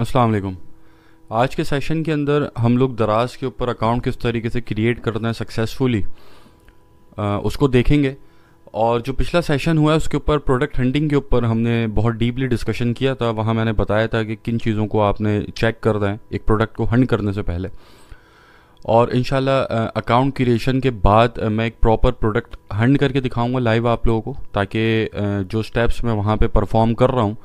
अस्सलाम वालेकुम आज के सेशन के अंदर हम लोग दराज के ऊपर अकाउंट किस तरीके से क्रिएट करते हैं सक्सेसफुली उसको देखेंगे और जो पिछला सेशन हुआ है उसके ऊपर प्रोडक्ट हंटिंग के ऊपर हमने बहुत डीपली डिस्कशन किया था वहाँ मैंने बताया था कि किन चीज़ों को आपने चेक करना है एक प्रोडक्ट को हंड करने से पहले और इन अकाउंट क्रिएशन के बाद मैं एक प्रॉपर प्रोडक्ट हंड करके दिखाऊंगा लाइव आप लोगों को ताकि जो स्टेप्स मैं वहाँ पे परफॉर्म कर रहा हूँ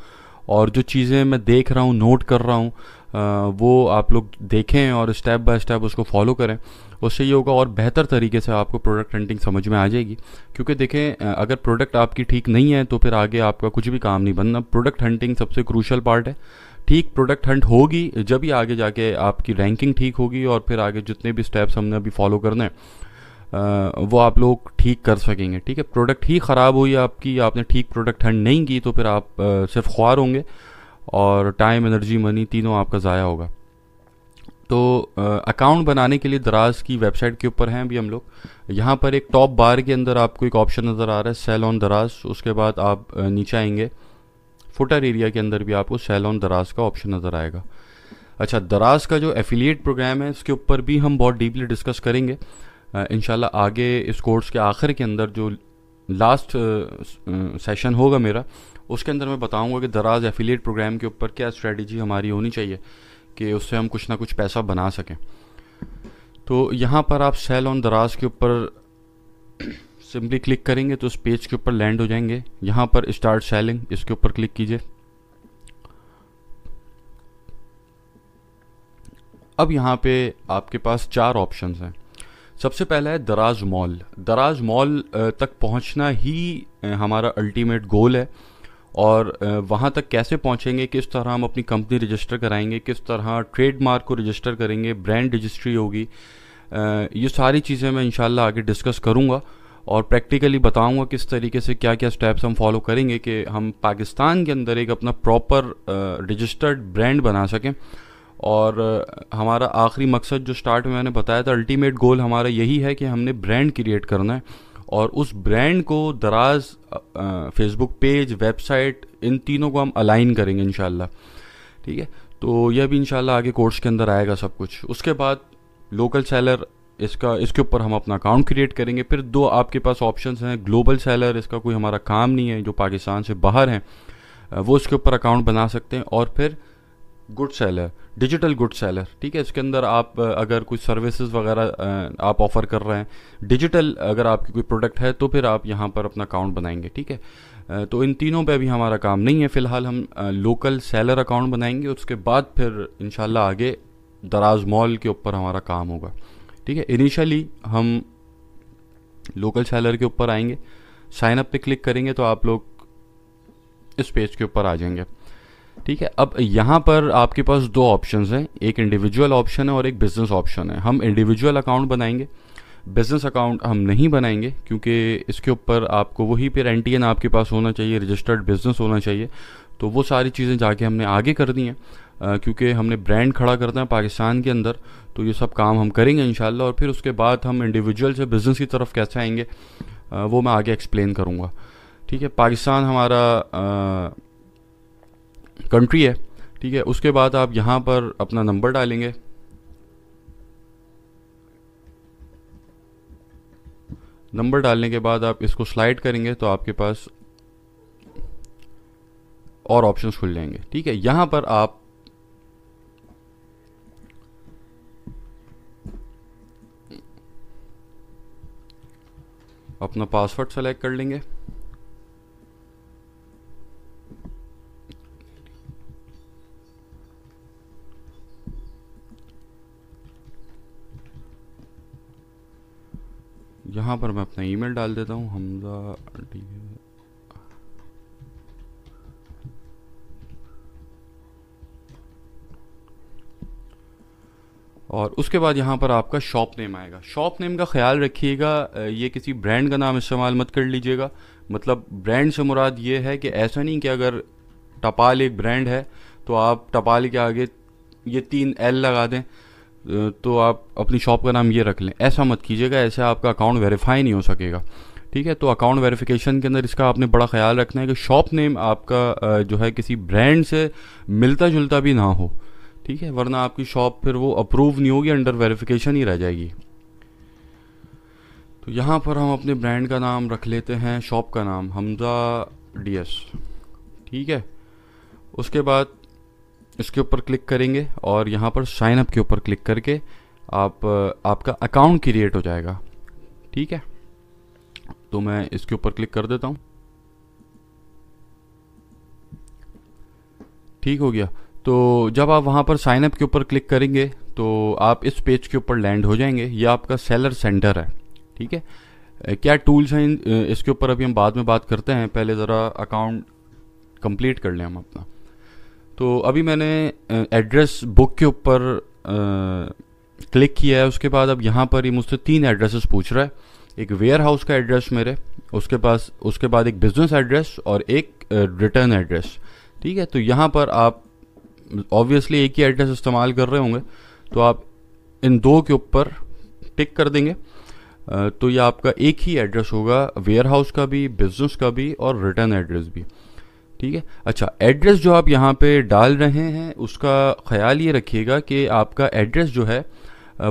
और जो चीज़ें मैं देख रहा हूँ नोट कर रहा हूँ वो आप लोग देखें और स्टेप बाय स्टेप उसको फॉलो करें उससे ये होगा और बेहतर तरीके से आपको प्रोडक्ट हंटिंग समझ में आ जाएगी क्योंकि देखें अगर प्रोडक्ट आपकी ठीक नहीं है तो फिर आगे आपका कुछ भी काम नहीं बनना प्रोडक्ट हंटिंग सबसे क्रूशल पार्ट है ठीक प्रोडक्ट हंट होगी जब ही आगे जाके आपकी रैंकिंग ठीक होगी और फिर आगे जितने भी स्टेप्स हमने अभी फॉलो करने हैं वो आप लोग ठीक कर सकेंगे ठीक है प्रोडक्ट ही ख़राब हुई आपकी आपने ठीक प्रोडक्ट हैंड नहीं की तो फिर आप सिर्फ ख्वार होंगे और टाइम एनर्जी मनी तीनों आपका ज़ाया होगा तो अकाउंट बनाने के लिए दराज की वेबसाइट के ऊपर हैं अभी हम लोग यहाँ पर एक टॉप बार के अंदर आपको एक ऑप्शन नज़र आ रहा है सेल ऑन दराज उसके बाद आप नीचे आएंगे फुटर एरिया के अंदर भी आपको सेल ऑन दराज का ऑप्शन नज़र आएगा अच्छा दराज का जो एफिलिएट प्रोग्राम है उसके ऊपर भी हम बहुत डीपली डिस्कस करेंगे इन आगे इस कोर्स के आखिर के अंदर जो लास्ट सेशन होगा मेरा उसके अंदर मैं बताऊंगा कि दराज एफिलिएट प्रोग्राम के ऊपर क्या स्ट्रेटजी हमारी होनी चाहिए कि उससे हम कुछ ना कुछ पैसा बना सकें तो यहाँ पर आप सेल ऑन दराज के ऊपर सिंपली क्लिक करेंगे तो उस पेज के ऊपर लैंड हो जाएंगे यहाँ पर स्टार्ट सेलिंग इसके ऊपर क्लिक कीजिए अब यहाँ पे आपके पास चार ऑप्शंस हैं सबसे पहला है दराज मॉल दराज मॉल तक पहुंचना ही हमारा अल्टीमेट गोल है और वहाँ तक कैसे पहुँचेंगे किस तरह हम अपनी कंपनी रजिस्टर कराएंगे किस तरह ट्रेडमार्क को रजिस्टर करेंगे ब्रांड रजिस्ट्री होगी ये सारी चीज़ें मैं इंशाल्लाह आगे डिस्कस करूँगा और प्रैक्टिकली बताऊँगा किस तरीके से क्या क्या स्टेप्स हम फॉलो करेंगे कि हम पाकिस्तान के अंदर एक अपना प्रॉपर रजिस्टर्ड ब्रांड बना सकें और हमारा आखिरी मकसद जो स्टार्ट में मैंने बताया था अल्टीमेट गोल हमारा यही है कि हमने ब्रांड क्रिएट करना है और उस ब्रांड को दराज फेसबुक पेज वेबसाइट इन तीनों को हम अलाइन करेंगे इन ठीक है तो यह भी इन आगे कोर्स के अंदर आएगा सब कुछ उसके बाद लोकल सेलर इसका इसके ऊपर हम अपना अकाउंट क्रिएट करेंगे फिर दो आपके पास ऑप्शन हैं ग्लोबल सेलर इसका कोई हमारा काम नहीं है जो पाकिस्तान से बाहर हैं वो इसके ऊपर अकाउंट बना सकते हैं और फिर good seller digital good seller ठीक है इसके अंदर आप अगर कुछ सर्विसेज वगैरह आप ऑफ़र कर रहे हैं डिजिटल अगर आपकी कोई प्रोडक्ट है तो फिर आप यहाँ पर अपना अकाउंट बनाएंगे ठीक है तो इन तीनों पे अभी हमारा काम नहीं है फ़िलहाल हम लोकल सेलर अकाउंट बनाएंगे उसके बाद फिर इन आगे दराज मॉल के ऊपर हमारा काम होगा ठीक है इनिशियली हम लोकल सेलर के ऊपर आएंगे साइन अप पे क्लिक करेंगे तो आप लोग इस पेज के ऊपर आ जाएंगे ठीक है अब यहाँ पर आपके पास दो ऑप्शन हैं एक इंडिविजुअल ऑप्शन है और एक बिज़नेस ऑप्शन है हम इंडिविजुअल अकाउंट बनाएंगे बिज़नेस अकाउंट हम नहीं बनाएंगे क्योंकि इसके ऊपर आपको वही पे एन टी एन आपके पास होना चाहिए रजिस्टर्ड बिज़नेस होना चाहिए तो वो सारी चीज़ें जाके हमने आगे कर दी हैं क्योंकि हमने ब्रांड खड़ा करना है पाकिस्तान के अंदर तो ये सब काम हम करेंगे इन और फिर उसके बाद हम इंडिविजुअल से बिज़नेस की तरफ कैसे आएंगे आ, वो मैं आगे एक्सप्लेन करूँगा ठीक है पाकिस्तान हमारा आ, कंट्री है ठीक है उसके बाद आप यहाँ पर अपना नंबर डालेंगे नंबर डालने के बाद आप इसको स्लाइड करेंगे तो आपके पास और ऑप्शंस खुल जाएंगे ठीक है यहां पर आप अपना पासवर्ड सेलेक्ट कर लेंगे यहाँ पर मैं अपना ईमेल डाल देता हूँ हमजा डी और उसके बाद यहाँ पर आपका शॉप नेम आएगा शॉप नेम का ख्याल रखिएगा ये किसी ब्रांड का नाम इस्तेमाल मत कर लीजिएगा मतलब ब्रांड से मुराद ये है कि ऐसा नहीं कि अगर टपाल एक ब्रांड है तो आप टपाल के आगे ये तीन एल लगा दें तो आप अपनी शॉप का नाम ये रख लें ऐसा मत कीजिएगा ऐसे आपका अकाउंट वेरीफाई नहीं हो सकेगा ठीक है तो अकाउंट वेरिफिकेशन के अंदर इसका आपने बड़ा ख्याल रखना है कि शॉप नेम आपका जो है किसी ब्रांड से मिलता जुलता भी ना हो ठीक है वरना आपकी शॉप फिर वो अप्रूव नहीं होगी अंडर वेरिफिकेशन ही रह जाएगी तो यहाँ पर हम अपने ब्रांड का नाम रख लेते हैं शॉप का नाम हमजा डी ठीक है उसके बाद इसके ऊपर क्लिक करेंगे और यहाँ पर साइन अप के ऊपर क्लिक करके आप आपका अकाउंट क्रिएट हो जाएगा ठीक है तो मैं इसके ऊपर क्लिक कर देता हूँ ठीक हो गया तो जब आप वहाँ पर साइन अप के ऊपर क्लिक करेंगे तो आप इस पेज के ऊपर लैंड हो जाएंगे ये आपका सेलर सेंटर है ठीक है क्या टूल्स हैं इसके ऊपर अभी हम बाद में बात करते हैं पहले ज़रा अकाउंट कंप्लीट कर लें हम अपना तो अभी मैंने एड्रेस बुक के ऊपर क्लिक किया है उसके बाद अब यहाँ पर ही मुझसे तीन एड्रेसेस पूछ रहा है एक वेयर हाउस का एड्रेस मेरे उसके पास उसके बाद एक बिजनेस एड्रेस और एक रिटर्न एड्रेस ठीक है तो यहाँ पर आप ऑब्वियसली एक ही एड्रेस इस्तेमाल कर रहे होंगे तो आप इन दो के ऊपर टिक कर देंगे तो ये आपका एक ही एड्रेस होगा वेयर हाउस का भी बिजनेस का भी और रिटर्न एड्रेस भी ठीक है अच्छा एड्रेस जो आप यहाँ पे डाल रहे हैं उसका ख्याल ये रखिएगा कि आपका एड्रेस जो है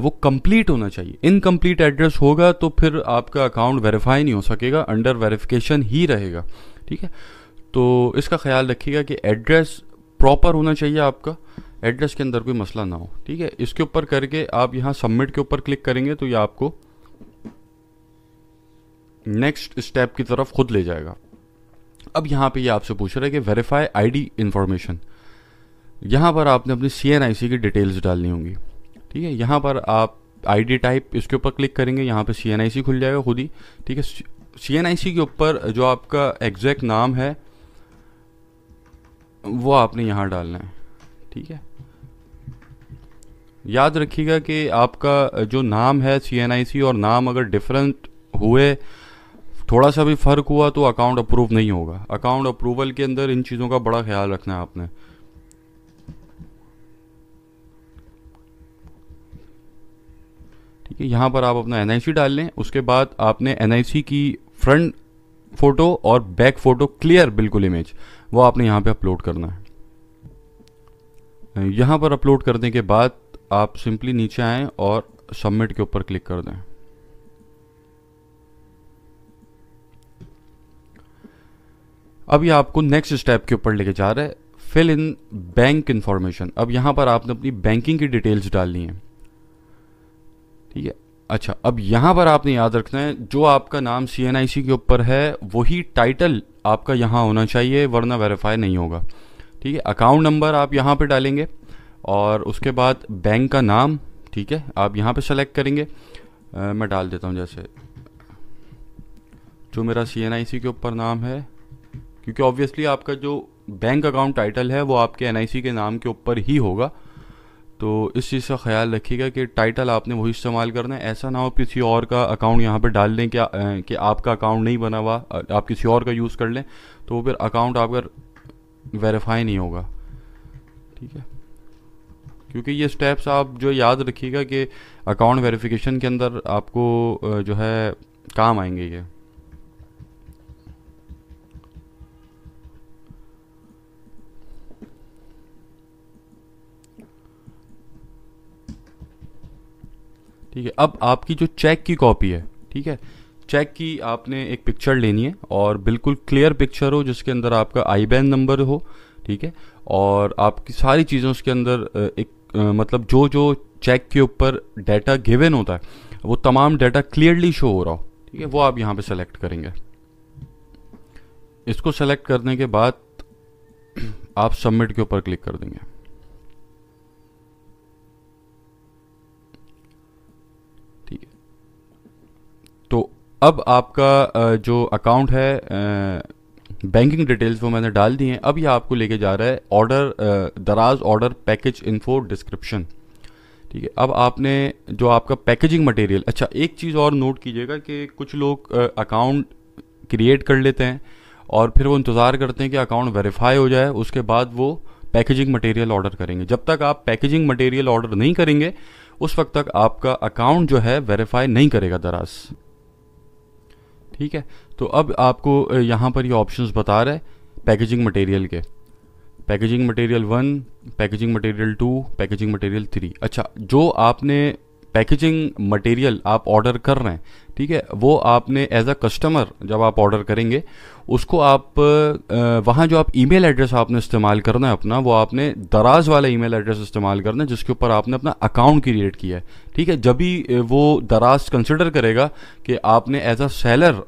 वो कंप्लीट होना चाहिए इनकम्प्लीट एड्रेस होगा तो फिर आपका अकाउंट वेरीफाई नहीं हो सकेगा अंडर वेरिफिकेशन ही रहेगा ठीक है तो इसका ख्याल रखिएगा कि एड्रेस प्रॉपर होना चाहिए आपका एड्रेस के अंदर कोई मसला ना हो ठीक है इसके ऊपर करके आप यहाँ सबमिट के ऊपर क्लिक करेंगे तो ये आपको नेक्स्ट स्टेप की तरफ खुद ले जाएगा अब यहाँ पे ये आपसे पूछ रहा है कि वेरीफाई आईडी इन्फॉर्मेशन यहाँ पर आपने अपनी सी एन आई सी की डिटेल्स डालनी होंगी ठीक है यहाँ पर आप आई डी टाइप इसके ऊपर क्लिक करेंगे यहाँ पे सी एन आई सी खुल जाएगा खुद ही ठीक है सी एन आई सी के ऊपर जो आपका एग्जैक्ट नाम है वो आपने यहाँ डालना है ठीक है याद रखिएगा कि आपका जो नाम है सी एन आई सी और नाम अगर डिफरेंट हुए थोड़ा सा भी फ़र्क हुआ तो अकाउंट अप्रूव नहीं होगा अकाउंट अप्रूवल के अंदर इन चीज़ों का बड़ा ख्याल रखना है आपने ठीक है यहाँ पर आप अपना एन डाल लें उसके बाद आपने एन की फ्रंट फ़ोटो और बैक फ़ोटो क्लियर बिल्कुल इमेज वो आपने यहाँ पे अपलोड करना है यहाँ पर अपलोड करने के बाद आप सिंपली नीचे आएँ और सबमिट के ऊपर क्लिक कर दें अब ये आपको नेक्स्ट स्टेप के ऊपर लेके जा रहा है फिल इन बैंक इन्फॉर्मेशन अब यहाँ पर आपने अपनी बैंकिंग की डिटेल्स डालनी है ठीक है अच्छा अब यहाँ पर आपने याद रखना है जो आपका नाम सी एन आई सी के ऊपर है वही टाइटल आपका यहाँ होना चाहिए वरना वेरीफाई नहीं होगा ठीक है अकाउंट नंबर आप यहाँ पर डालेंगे और उसके बाद बैंक का नाम ठीक है आप यहाँ पर सेलेक्ट करेंगे आ, मैं डाल देता हूँ जैसे जो मेरा सी एन आई सी के ऊपर नाम है क्योंकि ऑब्वियसली आपका जो बैंक अकाउंट टाइटल है वो आपके एन के नाम के ऊपर ही होगा तो इस चीज़ का ख्याल रखिएगा कि टाइटल आपने वही इस्तेमाल करना है ऐसा ना हो किसी और का अकाउंट यहाँ पे डाल दें क्या कि आपका अकाउंट नहीं बना हुआ आप किसी और का यूज़ कर लें तो वो फिर अकाउंट आपका वेरीफाई नहीं होगा ठीक है क्योंकि ये स्टेप्स आप जो याद रखिएगा कि अकाउंट वेरिफिकेशन के अंदर आपको जो है काम आएंगे ये ठीक है अब आपकी जो चेक की कॉपी है ठीक है चेक की आपने एक पिक्चर लेनी है और बिल्कुल क्लियर पिक्चर हो जिसके अंदर आपका आई बैन नंबर हो ठीक है और आपकी सारी चीज़ें उसके अंदर एक मतलब जो जो चेक के ऊपर डाटा गिवन होता है वो तमाम डाटा क्लियरली शो हो रहा हो ठीक है वो आप यहाँ पे सेलेक्ट करेंगे इसको सेलेक्ट करने के बाद आप सबमिट के ऊपर क्लिक कर देंगे अब आपका जो अकाउंट है बैंकिंग डिटेल्स वो मैंने डाल दी हैं अब ये आपको लेके जा रहा है ऑर्डर दराज ऑर्डर पैकेज इन्फो डिस्क्रिप्शन ठीक है अब आपने जो आपका पैकेजिंग मटेरियल अच्छा एक चीज़ और नोट कीजिएगा कि कुछ लोग अकाउंट क्रिएट कर लेते हैं और फिर वो इंतज़ार करते हैं कि अकाउंट वेरीफाई हो जाए उसके बाद वो पैकेजिंग मटेरियल ऑर्डर करेंगे जब तक आप पैकेजिंग मटेरियल ऑर्डर नहीं करेंगे उस वक्त तक आपका अकाउंट जो है वेरीफाई नहीं करेगा दराज ठीक है तो अब आपको यहाँ पर ये यह ऑप्शंस बता रहा है पैकेजिंग मटेरियल के packaging material one packaging material two packaging material three अच्छा जो आपने पैकेजिंग मटेरियल आप ऑर्डर कर रहे हैं ठीक है वो आपने एज अ कस्टमर जब आप ऑर्डर करेंगे उसको आप वहाँ जो आप ईमेल एड्रेस आपने इस्तेमाल करना है अपना वो आपने दराज वाला ईमेल एड्रेस इस्तेमाल करना है जिसके ऊपर आपने अपना अकाउंट क्रिएट किया है ठीक है जब भी वो दराज कंसिडर करेगा कि आपने as a seller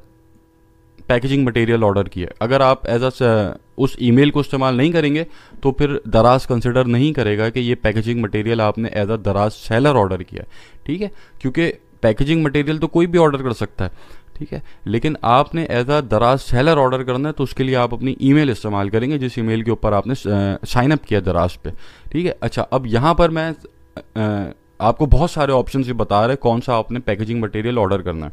packaging material order किया है अगर आप एज अ uh, उस ईमेल को इस्तेमाल नहीं करेंगे तो फिर दराज कंसिडर नहीं करेगा कि ये पैकेजिंग मटेरियल आपने as a Daraz seller order किया ठीक है क्योंकि पैकेजिंग मटेरियल तो कोई भी ऑर्डर कर सकता है ठीक है लेकिन आपने as a Daraz seller order करना है तो उसके लिए आप अपनी ईमेल इस्तेमाल करेंगे जिस ईमेल के ऊपर आपने साइन uh, अप किया दराज पे ठीक है अच्छा अब यहाँ पर मैं uh, आपको बहुत सारे ऑप्शन ये बता रहे हैं कौन सा आपने पैकेजिंग मटेरियल ऑर्डर करना है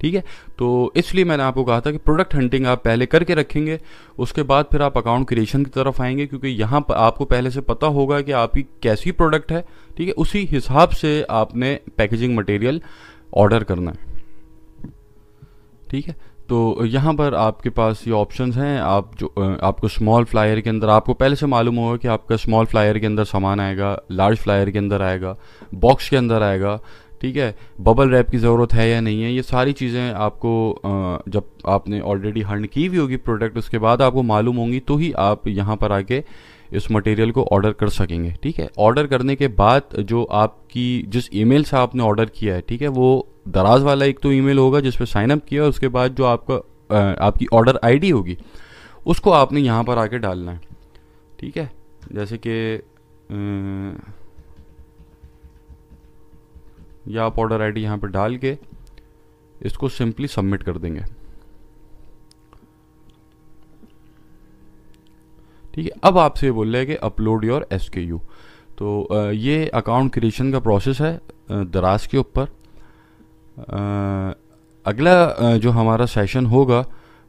ठीक है तो इसलिए मैंने आपको कहा था कि प्रोडक्ट हंटिंग आप पहले करके रखेंगे उसके बाद फिर आप अकाउंट क्रिएशन की तरफ आएंगे क्योंकि यहाँ पर आपको पहले से पता होगा कि आपकी कैसी प्रोडक्ट है ठीक है उसी हिसाब से आपने पैकेजिंग मटेरियल ऑर्डर करना है ठीक है तो यहाँ पर आपके पास ये ऑप्शंस हैं आप जो आपको स्मॉल फ्लायर के अंदर आपको पहले से मालूम होगा कि आपका स्मॉल फ्लायर के अंदर सामान आएगा लार्ज फ्लायर के अंदर आएगा बॉक्स के अंदर आएगा ठीक है बबल रैप की ज़रूरत है या नहीं है ये सारी चीज़ें आपको जब आपने ऑलरेडी हंड की हुई होगी प्रोडक्ट उसके बाद आपको मालूम होंगी तो ही आप यहाँ पर आके इस मटेरियल को ऑर्डर कर सकेंगे ठीक है ऑर्डर करने के बाद जो आपकी जिस ईमेल से आपने ऑर्डर किया है ठीक है वो दराज वाला एक तो ईमेल होगा जिस पर साइन अप किया उसके बाद जो आपका आपकी ऑर्डर आईडी होगी उसको आपने यहाँ पर आके डालना है ठीक है जैसे कि या आप ऑर्डर आईडी यहाँ पर डाल के इसको सिंपली सबमिट कर देंगे ठीक है अब आपसे ये बोल रहे हैं कि upload your S K U तो ये अकाउंट क्रिएशन का प्रोसेस है दराज के ऊपर अगला जो हमारा सेशन होगा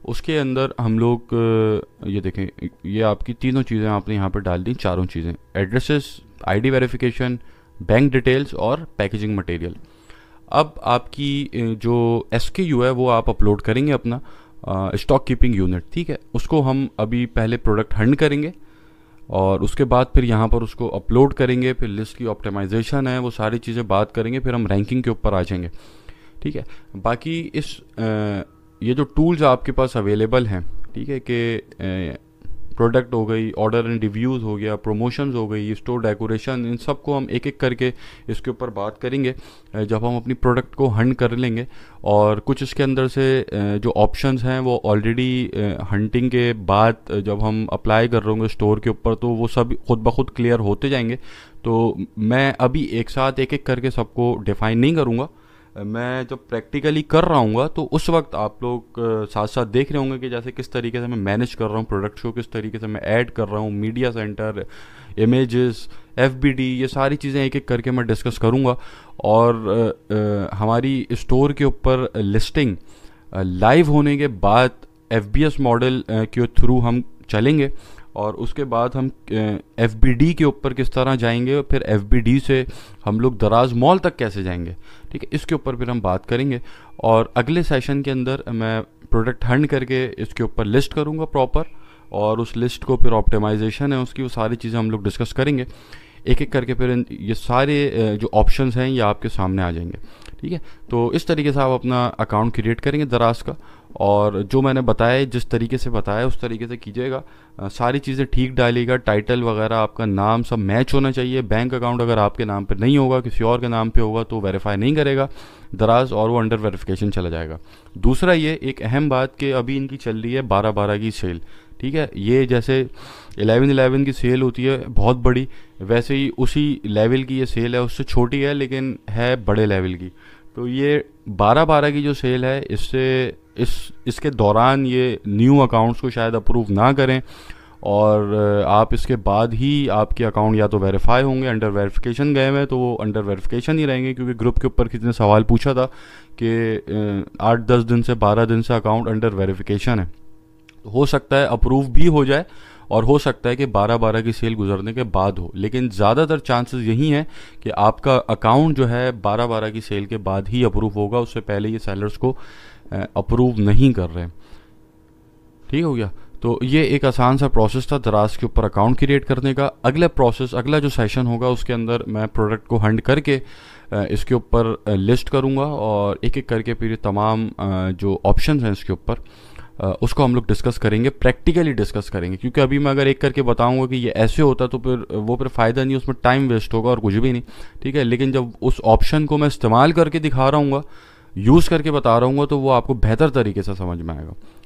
उसके अंदर हम लोग ये देखें ये आपकी तीनों चीज़ें आपने यहाँ पर डाल दी चारों चीज़ें addresses ID verification bank details और पैकेजिंग मटेरियल अब आपकी जो एस है वो आप अपलोड करेंगे अपना स्टॉक कीपिंग यूनिट ठीक है उसको हम अभी पहले प्रोडक्ट हंड करेंगे और उसके बाद फिर यहाँ पर उसको अपलोड करेंगे फिर लिस्ट की ऑप्टिमाइजेशन है वो सारी चीज़ें बात करेंगे फिर हम रैंकिंग के ऊपर आ जाएंगे ठीक है बाकी इस आ, ये जो टूल्स आपके पास अवेलेबल हैं ठीक है कि प्रोडक्ट हो गई ऑर्डर एंड रिव्यूज़ हो गया प्रमोशंस हो गई स्टोर डेकोरेशन इन सब को हम एक एक करके इसके ऊपर बात करेंगे जब हम अपनी प्रोडक्ट को हंड कर लेंगे और कुछ इसके अंदर से जो ऑप्शंस हैं वो ऑलरेडी हंटिंग के बाद जब हम अप्लाई कर रहे होंगे स्टोर के ऊपर तो वो सब खुद ब खुद क्लियर होते जाएंगे तो मैं अभी एक साथ एक एक करके सबको डिफ़ाइन नहीं करूँगा मैं जब प्रैक्टिकली कर रहा हूँ तो उस वक्त आप लोग साथ साथ देख रहे होंगे कि जैसे किस तरीके से मैं मैनेज कर रहा हूँ प्रोडक्ट्स को किस तरीके से मैं ऐड कर रहा हूँ मीडिया सेंटर इमेजेस एफ ये सारी चीज़ें एक एक करके मैं डिस्कस करूँगा और आ, आ, हमारी स्टोर के ऊपर लिस्टिंग लाइव होने के बाद एफ मॉडल के थ्रू हम चलेंगे और उसके बाद हम एफ के ऊपर किस तरह जाएंगे और फिर एफ से हम लोग दराज मॉल तक कैसे जाएंगे ठीक है इसके ऊपर फिर हम बात करेंगे और अगले सेशन के अंदर मैं प्रोडक्ट हंड करके इसके ऊपर लिस्ट करूँगा प्रॉपर और उस लिस्ट को फिर ऑप्टिमाइजेशन है उसकी वो सारी चीज़ें हम लोग डिस्कस करेंगे एक एक करके फिर ये सारे जो ऑप्शन हैं ये आपके सामने आ जाएंगे ठीक है तो इस तरीके से आप अपना अकाउंट क्रिएट करेंगे दराज का और जो मैंने बताया जिस तरीके से बताया उस तरीके से कीजिएगा सारी चीज़ें ठीक डालिएगा टाइटल वगैरह आपका नाम सब मैच होना चाहिए बैंक अकाउंट अगर आपके नाम पर नहीं होगा किसी और के नाम पर होगा तो वेरीफाई नहीं करेगा दराज और वो अंडर वेरिफिकेशन चला जाएगा दूसरा ये एक अहम बात कि अभी इनकी चल रही है बारह बारह की सेल ठीक है ये जैसे एलेवन एलेवन की सेल होती है बहुत बड़ी वैसे ही उसी लेवल की ये सेल है उससे छोटी है लेकिन है बड़े लेवल की तो ये बारह बारह की जो सेल है इससे इस इसके दौरान ये न्यू अकाउंट्स को शायद अप्रूव ना करें और आप इसके बाद ही आपके अकाउंट या तो वेरीफाई होंगे अंडर वेरिफिकेशन गए हुए तो वो अंडर वेरिफिकेशन ही रहेंगे क्योंकि ग्रुप के ऊपर किसी ने सवाल पूछा था कि आठ दस दिन से बारह दिन से अकाउंट अंडर वेरिफिकेशन है तो हो सकता है अप्रूव भी हो जाए और हो सकता है कि 12 12 की सेल गुजरने के बाद हो लेकिन ज़्यादातर चांसेस यही हैं कि आपका अकाउंट जो है 12 12 की सेल के बाद ही अप्रूव होगा उससे पहले ये सेलर्स को अप्रूव नहीं कर रहे ठीक हो गया तो ये एक आसान सा प्रोसेस था दराज के ऊपर अकाउंट क्रिएट करने का अगला प्रोसेस अगला जो सेशन होगा उसके अंदर मैं प्रोडक्ट को हंड करके इसके ऊपर लिस्ट करूँगा और एक एक करके फिर तमाम जो ऑप्शन हैं इसके ऊपर उसको हम लोग डिस्कस करेंगे प्रैक्टिकली डिस्कस करेंगे क्योंकि अभी मैं अगर एक करके बताऊंगा कि ये ऐसे होता तो फिर वो फिर फ़ायदा नहीं उसमें टाइम वेस्ट होगा और कुछ भी नहीं ठीक है लेकिन जब उस ऑप्शन को मैं इस्तेमाल करके दिखा रहा हूँ यूज़ करके बता रहा हूँ तो वो आपको बेहतर तरीके से समझ में आएगा